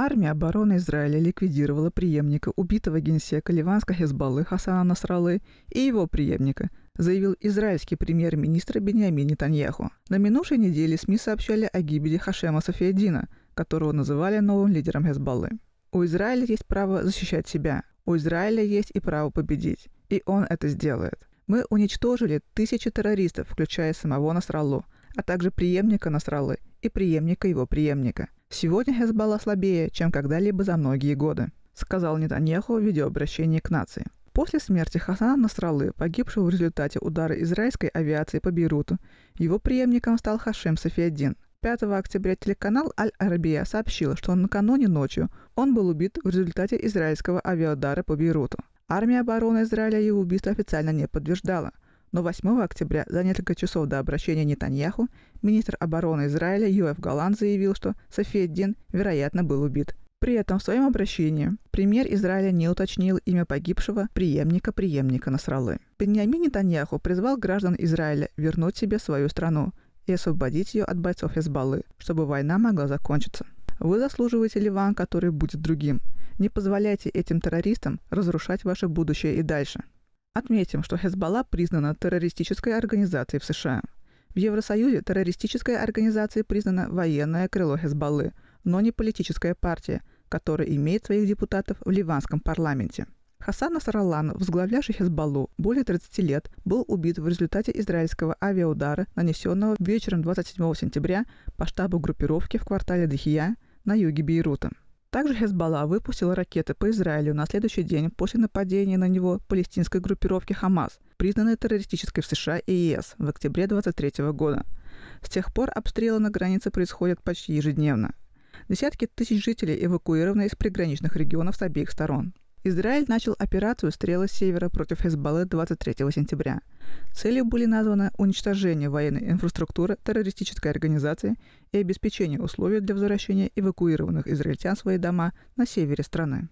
Армия обороны Израиля ликвидировала преемника убитого генсека ливанской Хезбаллы Хасана Насралы и его преемника, заявил израильский премьер-министр Беньямин Нетаньяху. На минувшей неделе СМИ сообщали о гибели Хашема Софиадина, которого называли новым лидером Хезбаллы. У Израиля есть право защищать себя. У Израиля есть и право победить. И он это сделает. Мы уничтожили тысячи террористов, включая самого Насраллу, а также преемника Насраллы – и преемника его преемника. Сегодня Хезбалла слабее, чем когда-либо за многие годы, сказал Нетаньяху в видеообращении к нации. После смерти Хасана Насралы, погибшего в результате удара израильской авиации по Бейруту, его преемником стал Хашим Софиаддин. 5 октября телеканал Аль-Арабия сообщил, что накануне ночью он был убит в результате израильского авиаудара по Бейруту. Армия обороны Израиля его убийство официально не подтверждала – но 8 октября, за несколько часов до обращения Нетаньяху, министр обороны Израиля Юэф Галан заявил, что Софиеддин, вероятно, был убит. При этом в своем обращении премьер Израиля не уточнил имя погибшего преемника преемника Насралы. Беньямин Нетаньяху призвал граждан Израиля вернуть себе свою страну и освободить ее от бойцов Хезбаллы, чтобы война могла закончиться. Вы заслуживаете Ливан, который будет другим. Не позволяйте этим террористам разрушать ваше будущее и дальше. Отметим, что Хезбалла признана террористической организацией в США. В Евросоюзе террористической организацией признана военное крыло Хезбаллы, но не политическая партия, которая имеет своих депутатов в ливанском парламенте. Хасан Насраллан, возглавлявший Хезбаллу более 30 лет, был убит в результате израильского авиаудара, нанесенного вечером 27 сентября по штабу группировки в квартале Дахия на юге Бейрута. Также Хезбалла выпустила ракеты по Израилю на следующий день после нападения на него палестинской группировки «Хамас», признанной террористической в США и ЕС в октябре 2023 года. С тех пор обстрелы на границе происходят почти ежедневно. Десятки тысяч жителей эвакуированы из приграничных регионов с обеих сторон. Израиль начал операцию «Стрела севера» против Хезбаллы 23 сентября. Целью были названы уничтожение военной инфраструктуры террористической организации и обеспечение условий для возвращения эвакуированных израильтян в свои дома на севере страны.